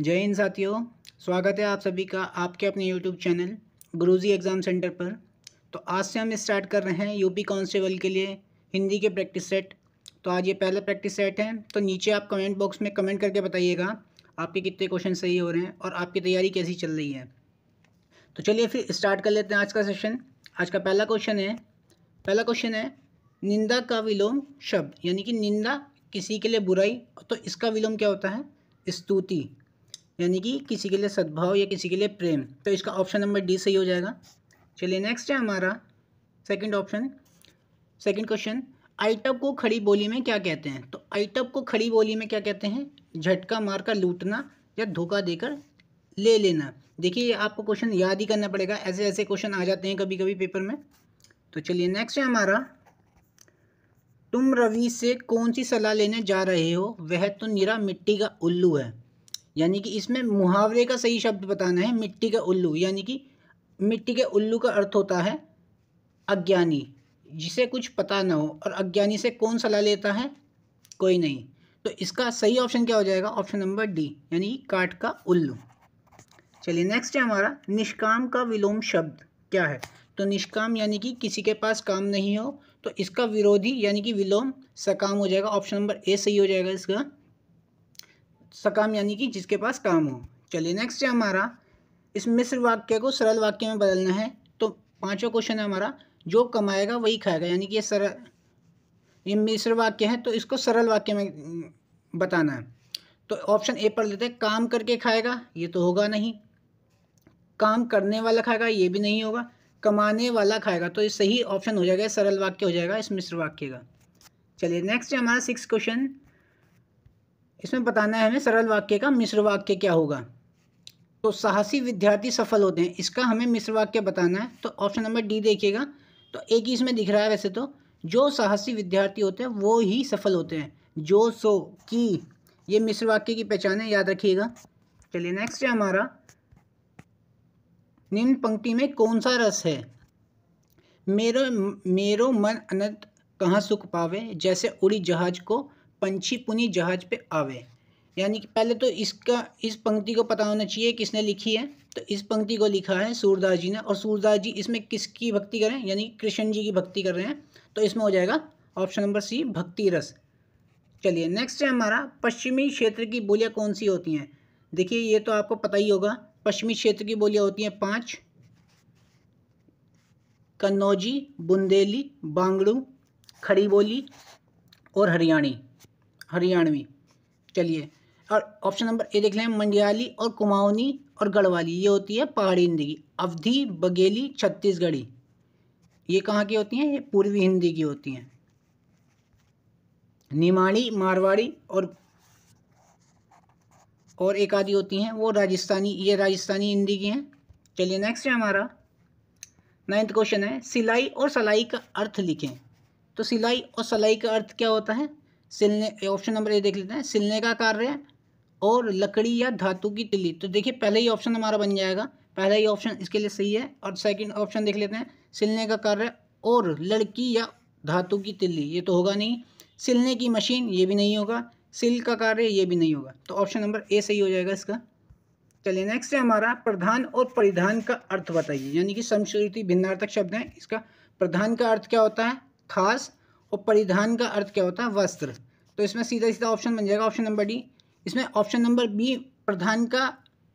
जय हिंद साथियों स्वागत है आप सभी का आपके अपने YouTube channel Guruji exam centre पर तो आज से हम स्टार्ट कर रहे हैं यूपी कांस्टेबल के लिए हिंदी के प्रैक्टिस सेट तो आज ये पहला प्रैक्टिस सेट है तो नीचे आप कमेंट बॉक्स में कमेंट करके बताइएगा आपके कितने क्वेश्चन सही हो रहे हैं और आपकी तैयारी कैसी चल रही है तो चलिए फिर स्टार्ट कर लेते हैं आज का सेशन आज का पहला क्वेश्चन है पहला क्वेश्चन है निंदा का विलोम शब्द यानी कि निंदा किसी के लिए बुराई तो इसका विलोम क्या होता है स्तुति यानी कि किसी के लिए सद्भाव या किसी के लिए प्रेम तो इसका ऑप्शन नंबर डी सही हो जाएगा चलिए नेक्स्ट है हमारा सेकंड ऑप्शन सेकंड क्वेश्चन आइटअप को खड़ी बोली में क्या कहते हैं तो आइटअप को खड़ी बोली में क्या कहते हैं झटका मार कर लूटना या धोखा देकर ले लेना देखिए आपको क्वेश्चन याद ही करना पड़ेगा ऐसे ऐसे क्वेश्चन आ जाते हैं कभी कभी पेपर में तो चलिए नेक्स्ट है हमारा तुम रवि से कौन सी सलाह लेने जा रहे हो वह तो निरा मिट्टी का उल्लू है यानी कि इसमें मुहावरे का सही शब्द बताना है मिट्टी के उल्लू यानी कि मिट्टी के उल्लू का अर्थ होता है अज्ञानी जिसे कुछ पता ना हो और अज्ञानी से कौन सलाह लेता है कोई नहीं तो इसका सही ऑप्शन क्या हो जाएगा ऑप्शन नंबर डी यानी काट का उल्लू चलिए नेक्स्ट है हमारा निष्काम का विलोम शब्द क्या है तो निष्काम यानी कि किसी के पास काम नहीं हो तो इसका विरोधी यानी कि विलोम सकाम हो जाएगा ऑप्शन नंबर ए सही हो जाएगा इसका सकाम यानी कि जिसके पास काम हो चलिए नेक्स्ट है हमारा इस मिस्र वाक्य को सरल वाक्य में बदलना है तो पाँचों क्वेश्चन है हमारा जो कमाएगा वही खाएगा यानी कि ये सरल ये मिस्र वाक्य है तो इसको सरल वाक्य में बताना है तो ऑप्शन ए पढ़ लेते हैं काम करके खाएगा ये तो होगा नहीं काम करने वाला खाएगा ये भी नहीं होगा कमाने वाला खाएगा तो ये सही ऑप्शन हो जाएगा सरल वाक्य हो जाएगा इस मिस्र वाक्य का चलिए नेक्स्ट है हमारा सिक्स क्वेश्चन इसमें बताना है हमें सरल वाक्य का मिश्र वाक्य क्या होगा तो साहसी विद्यार्थी सफल होते हैं इसका हमें मिश्र वाक्य बताना है तो ऑप्शन नंबर डी देखिएगा तो एक ही इसमें दिख रहा है वैसे तो जो साहसी विद्यार्थी होते हैं वो ही सफल होते हैं जो सो की ये मिश्र वाक्य की पहचान है याद रखिएगा चलिए नेक्स्ट है हमारा निम्न पंक्ति में कौन सा रस है मेरो मेरो मन अनंत कहाँ सुख पावे जैसे उड़ी जहाज को पंछीपुनी जहाज पे आवे यानी कि पहले तो इसका इस पंक्ति को पता होना चाहिए किसने लिखी है तो इस पंक्ति को लिखा है सूरदास जी ने और सूरदास जी इसमें किसकी भक्ति कर रहे हैं यानी कृष्ण जी की भक्ति कर रहे हैं तो इसमें हो जाएगा ऑप्शन नंबर सी भक्ति रस चलिए नेक्स्ट है हमारा पश्चिमी क्षेत्र की बोलियाँ कौन सी होती हैं देखिए ये तो आपको पता ही होगा पश्चिमी क्षेत्र की बोलियाँ होती हैं पाँच कन्नौजी बुंदेली बांगड़ू खड़ी बोली और हरियाणी हरियाणवी चलिए और ऑप्शन नंबर ए देख लें मंडियाली और कुमाऊनी और गढ़वाली ये होती है पहाड़ी हिंदी की अवधि बघेली छत्तीसगढ़ी ये कहाँ की होती हैं ये पूर्वी हिंदी की होती हैं निमाड़ी मारवाड़ी और और एक आदि होती हैं वो राजस्थानी ये राजस्थानी हिंदी की हैं चलिए नेक्स्ट है हमारा नाइन्थ क्वेश्चन है सिलाई और सलाई का अर्थ लिखें तो सिलाई और सलाई का अर्थ क्या होता है सिलने ऑप्शन नंबर ए देख लेते हैं सिलने का कार्य और लकड़ी या धातु की तिली तो देखिए पहले ही ऑप्शन हमारा बन जाएगा पहला ही ऑप्शन इसके लिए सही है और सेकंड ऑप्शन देख लेते हैं सिलने का कार्य और लड़की या धातु की तिली ये तो होगा नहीं सिलने की मशीन ये भी नहीं होगा सिल का कार्य ये भी नहीं होगा तो ऑप्शन नंबर ए सही हो जाएगा इसका चलिए नेक्स्ट है हमारा प्रधान और परिधान का अर्थ बताइए यानी कि संस्कृति भिन्नार्थक शब्द है इसका प्रधान का अर्थ क्या होता है खास और परिधान का अर्थ क्या होता है वस्त्र तो इसमें सीधा सीधा ऑप्शन बन जाएगा ऑप्शन नंबर डी इसमें ऑप्शन नंबर बी प्रधान का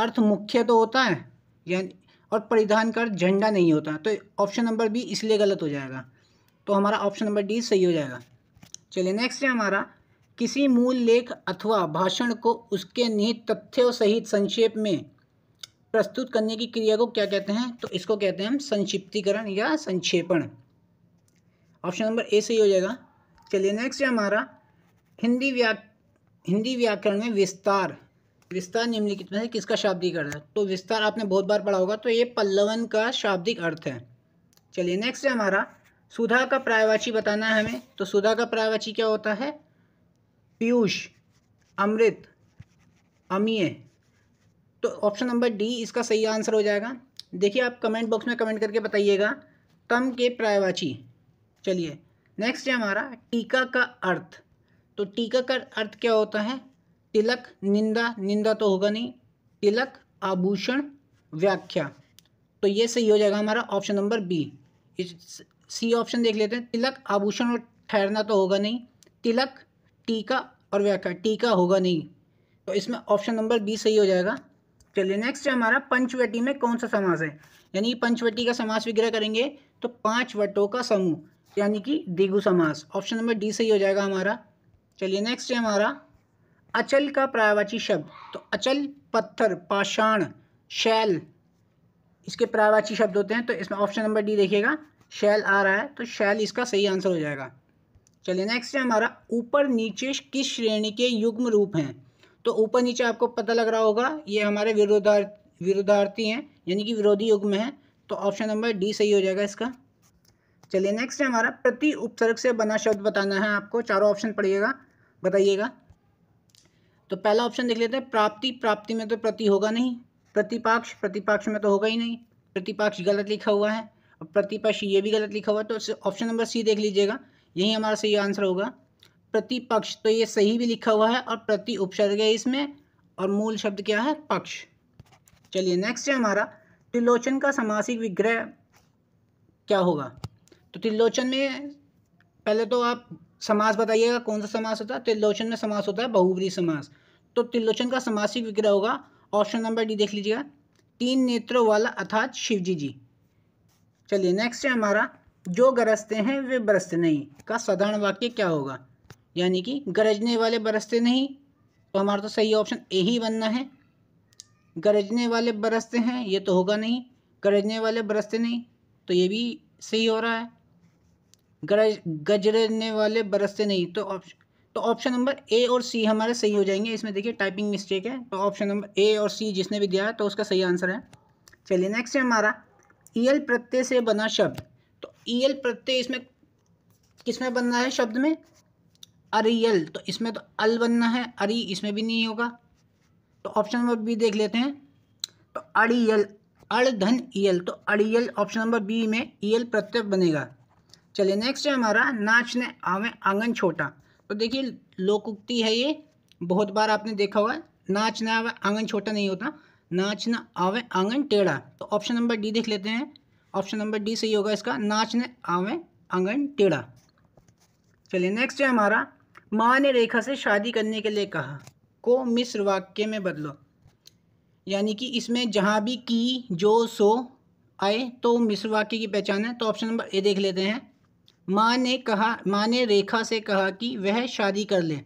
अर्थ मुख्य तो होता है यानी और परिधान का अर्थ झंडा नहीं होता तो ऑप्शन नंबर बी इसलिए गलत हो जाएगा तो हमारा ऑप्शन नंबर डी सही हो जाएगा चलिए नेक्स्ट है हमारा किसी मूल लेख अथवा भाषण को उसके निहित तथ्यों सहित संक्षेप में प्रस्तुत करने की क्रिया को क्या कहते हैं तो इसको कहते हैं हम संक्षिप्तीकरण या संक्षेपण ऑप्शन नंबर ए सही हो जाएगा चलिए नेक्स्ट है हमारा हिंदी व्या हिंदी व्याकरण में विस्तार विस्तार निम्नलिखित में से किसका शाब्दिक अर्थ है तो विस्तार आपने बहुत बार पढ़ा होगा तो ये पल्लवन का शाब्दिक अर्थ है चलिए नेक्स्ट है हमारा सुधा का प्रायवाची बताना है हमें तो सुधा का प्रायवाची क्या होता है पीयूष अमृत अमीय तो ऑप्शन नंबर डी इसका सही आंसर हो जाएगा देखिए आप कमेंट बॉक्स में कमेंट करके बताइएगा तम के प्रायवाची चलिए नेक्स्ट है हमारा टीका का अर्थ तो टीका का अर्थ क्या होता है तिलक निंदा निंदा तो होगा नहीं तिलक आभूषण व्याख्या तो ये सही हो जाएगा हमारा option number B C option देख लेते हैं तिलक आभूषण और ठहरना तो होगा नहीं तिलक टीका और व्याख्या टीका होगा नहीं तो इसमें ऑप्शन नंबर बी सही हो जाएगा चलिए नेक्स्ट है हमारा पंचवटी में कौन सा समास है यानी पंचवटी का समास विग्रह करेंगे तो पांच वटों का समूह यानी कि दिगु समास ऑप्शन नंबर डी सही हो जाएगा हमारा चलिए नेक्स्ट है हमारा अचल का प्रायवाची शब्द तो अचल पत्थर पाषाण शैल इसके प्रायवाची शब्द होते हैं तो इसमें ऑप्शन नंबर डी देखिएगा शैल आ रहा है तो शैल इसका सही आंसर हो जाएगा चलिए नेक्स्ट है हमारा ऊपर नीचे किस श्रेणी के युग्म रूप हैं तो ऊपर नीचे आपको पता लग रहा होगा ये हमारे विरोधार विरोधार्थी हैं यानी कि विरोधी युग्म हैं तो ऑप्शन नंबर डी सही हो जाएगा इसका चलिए नेक्स्ट है हमारा प्रति उपसर्ग से बना शब्द बताना है आपको चारों ऑप्शन पढ़िएगा बताइएगा तो पहला ऑप्शन देख लेते हैं प्राप्ति प्राप्ति में तो प्रति होगा नहीं प्रतिपक्ष प्रतिपक्ष में तो होगा ही नहीं प्रतिपक्ष गलत लिखा हुआ है और प्रतिपक्ष ये भी गलत लिखा हुआ है तो ऑप्शन नंबर सी देख लीजिएगा यही हमारा सही आंसर होगा प्रतिपक्ष तो ये सही भी लिखा हुआ है और प्रति उपसर्ग है इसमें और मूल शब्द क्या है पक्ष चलिए नेक्स्ट है हमारा त्रिलोचन का समासिक विग्रह क्या होगा तो त्रिलोचन में पहले तो आप समास बताइएगा कौन सा समास होता है त्रिलोचन में समास होता है बहुवरी समास तो त्रिलोचन का समासिक विग्रह होगा ऑप्शन नंबर डी देख लीजिएगा तीन नेत्रों वाला अर्थात शिवजी जी चलिए नेक्स्ट है हमारा जो गरजते हैं वे बरसते नहीं का साधारण वाक्य क्या होगा यानी कि गरजने वाले बरसते नहीं तो हमारा तो सही ऑप्शन ए ही बनना है गरजने वाले बरसते हैं ये तो होगा नहीं गरजने वाले बरसते नहीं तो ये भी सही हो रहा है गरज गजरने वाले बरसते नहीं तो ऑप्शन तो ऑप्शन नंबर ए और सी हमारे सही हो जाएंगे इसमें देखिए टाइपिंग मिस्टेक है तो ऑप्शन नंबर ए और सी जिसने भी दिया है तो उसका सही आंसर है चलिए नेक्स्ट है हमारा एल e प्रत्यय से बना शब्द तो एल e प्रत्यय इसमें किसमें बनना है शब्द में अरियल तो इसमें तो अल बनना है अरी इसमें भी नहीं होगा तो ऑप्शन नंबर बी देख लेते हैं तो अड़ियल अड़ धन ईयल e तो अड़ियल ऑप्शन नंबर बी में ईयल प्रत्यय बनेगा चलिए नेक्स्ट है हमारा नाचने आवे आंगन छोटा तो देखिए लोक उक्ति है ये बहुत बार आपने देखा हुआ नाच ना आवे आंगन छोटा नहीं होता नाच ना आवे आंगन टेढ़ा तो ऑप्शन नंबर डी देख लेते हैं ऑप्शन नंबर डी सही होगा इसका नाच ने आवे आंगन टेढ़ा चलिए नेक्स्ट है हमारा माँ ने रेखा से शादी करने के लिए कहा को मिस्र वाक्य में बदलो यानी कि इसमें जहाँ भी की जो सो आए तो मिस्र वाक्य की पहचान है तो ऑप्शन नंबर ए देख लेते हैं माँ ने कहा माँ ने रेखा से कहा कि वह शादी कर ले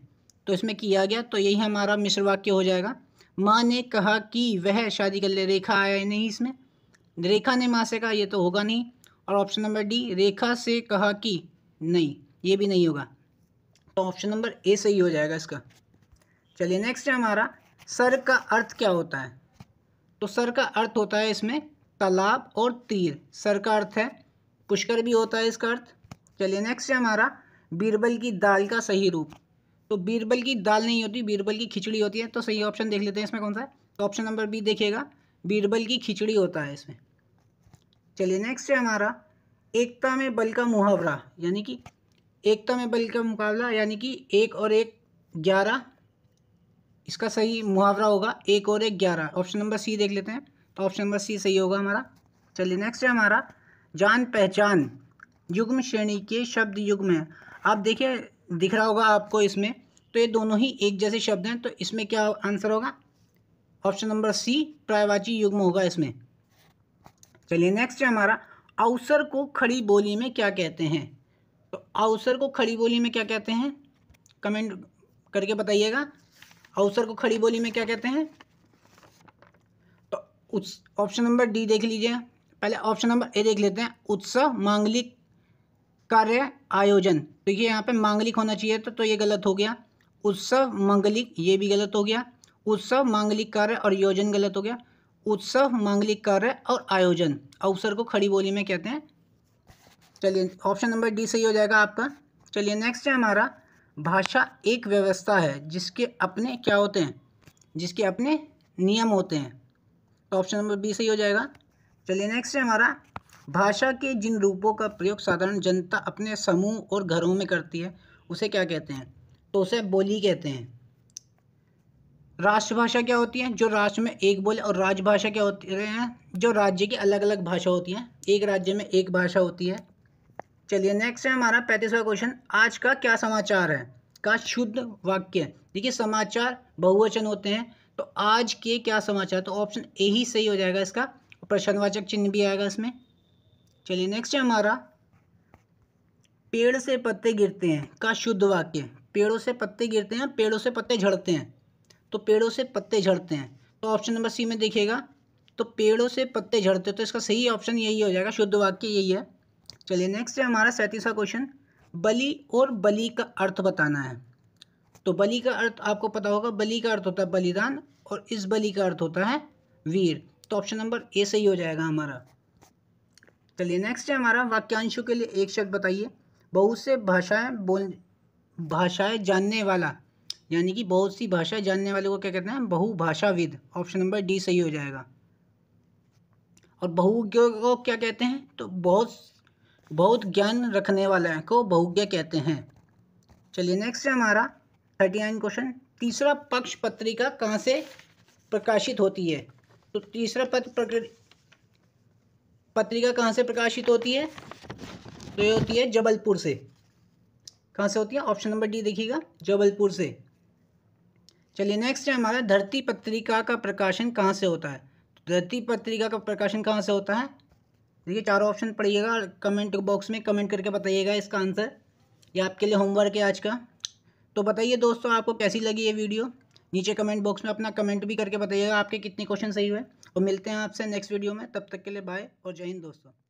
तो इसमें किया गया तो यही हमारा मिश्र वाक्य हो जाएगा माँ ने कहा कि वह शादी कर ले रेखा आया नहीं इसमें रेखा ने माँ से कहा ये तो होगा नहीं और ऑप्शन नंबर डी रेखा से कहा कि नहीं ये भी नहीं होगा तो ऑप्शन नंबर ए सही हो जाएगा इसका चलिए नेक्स्ट है हमारा सर का अर्थ क्या होता है तो सर का अर्थ होता है इसमें तालाब और तीर सर का अर्थ है पुष्कर भी होता है इसका अर्थ चलिए नेक्स्ट है हमारा बीरबल की दाल का सही रूप तो बीरबल की दाल नहीं होती बीरबल की खिचड़ी होती है तो सही ऑप्शन देख लेते हैं इसमें कौन सा है तो ऑप्शन नंबर बी देखिएगा बीरबल की खिचड़ी होता है इसमें चलिए नेक्स्ट है हमारा एकता में बल का मुहावरा यानी कि एकता में बल का मुकाबला यानी कि एक और एक ग्यारह इसका सही मुहावरा होगा एक और एक ग्यारह ऑप्शन नंबर सी देख लेते हैं तो ऑप्शन नंबर सी सही होगा हमारा चलिए नेक्स्ट है हमारा जान पहचान युग्म श्रेणी के शब्द युग्म हैं आप देखिए दिख रहा होगा आपको इसमें तो ये दोनों ही एक जैसे शब्द हैं तो इसमें क्या आंसर होगा ऑप्शन नंबर सी प्रायवाची युग्म होगा इसमें चलिए नेक्स्ट है हमारा अवसर को खड़ी बोली में क्या कहते हैं तो अवसर को खड़ी बोली में क्या कहते हैं कमेंट करके बताइएगा अवसर को खड़ी बोली में क्या कहते हैं तो उस ऑप्शन नंबर डी देख लीजिए पहले ऑप्शन नंबर ए देख लेते हैं उत्सव मांगलिक कार्य आयोजन तो ये यहाँ पे मांगलिक होना चाहिए था तो, तो ये गलत हो गया उत्सव मांगलिक ये भी गलत हो गया उत्सव मांगलिक कार्य और योजन गलत हो गया उत्सव मांगलिक कार्य और आयोजन अवसर को खड़ी बोली में कहते हैं चलिए ऑप्शन नंबर डी सही हो जाएगा आपका चलिए नेक्स्ट है हमारा भाषा एक व्यवस्था है जिसके अपने क्या होते हैं जिसके अपने नियम होते हैं तो ऑप्शन नंबर बी सही हो जाएगा चलिए नेक्स्ट है हमारा भाषा के जिन रूपों का प्रयोग साधारण जनता अपने समूह और घरों में करती है उसे क्या कहते हैं तो उसे बोली कहते हैं राष्ट्रभाषा क्या होती है जो राष्ट्र में एक बोले और राजभाषा क्या होती है जो राज्य की अलग अलग भाषा होती है एक राज्य में एक भाषा होती है चलिए नेक्स्ट है हमारा पैंतीसवा क्वेश्चन आज का क्या समाचार है का शुद्ध वाक्य देखिए समाचार बहुवचन होते हैं तो आज के क्या समाचार तो ऑप्शन ए ही सही हो जाएगा इसका प्रश्नवाचक चिन्ह भी आएगा इसमें चलिए नेक्स्ट है हमारा पेड़ से पत्ते गिरते हैं का शुद्ध वाक्य पेड़ों से पत्ते गिरते हैं पेड़ों से पत्ते झड़ते हैं तो पेड़ों से पत्ते झड़ते हैं तो ऑप्शन नंबर सी में देखिएगा तो पेड़ों से पत्ते झड़ते हैं तो इसका सही ऑप्शन यही हो जाएगा शुद्ध वाक्य यही है चलिए नेक्स्ट है हमारा सैंतीसवा क्वेश्चन बलि और बलि का अर्थ बताना है तो बलि का अर्थ आपको पता होगा बलि का अर्थ होता है बलिदान और इस बलि का अर्थ होता है वीर तो ऑप्शन नंबर ए सही हो जाएगा हमारा चलिए नेक्स्ट है हमारा वाक्यांशों के लिए एक शब्द बताइए बहुत से भाषाएं बोल भाषाएं जानने वाला यानी कि बहुत सी भाषाएं जानने वाले को क्या कहते हैं बहुभाषाविद ऑप्शन नंबर डी सही हो जाएगा और बहुज्ञ को क्या कहते हैं तो बहुत बहुत ज्ञान रखने वाला को बहुज्ञ कहते हैं चलिए नेक्स्ट है हमारा थर्टी नाइन क्वेश्चन तीसरा पक्ष पत्रिका कहाँ से प्रकाशित होती है तो तीसरा पत्र पत्रिका कहाँ से प्रकाशित होती है तो ये होती है जबलपुर से कहाँ से होती है ऑप्शन नंबर डी देखिएगा जबलपुर से चलिए नेक्स्ट है हमारा धरती पत्रिका का प्रकाशन कहाँ से होता है तो धरती पत्रिका का प्रकाशन कहाँ से होता है देखिए चारों ऑप्शन पढ़िएगा और कमेंट बॉक्स में कमेंट करके बताइएगा इसका आंसर ये आपके लिए होमवर्क है आज का तो बताइए दोस्तों आपको कैसी लगी ये वीडियो नीचे कमेंट बॉक्स में अपना कमेंट भी करके बताइएगा आपके कितने क्वेश्चन सही हुए तो मिलते हैं आपसे नेक्स्ट वीडियो में तब तक के लिए बाय और जय हिंद दोस्तों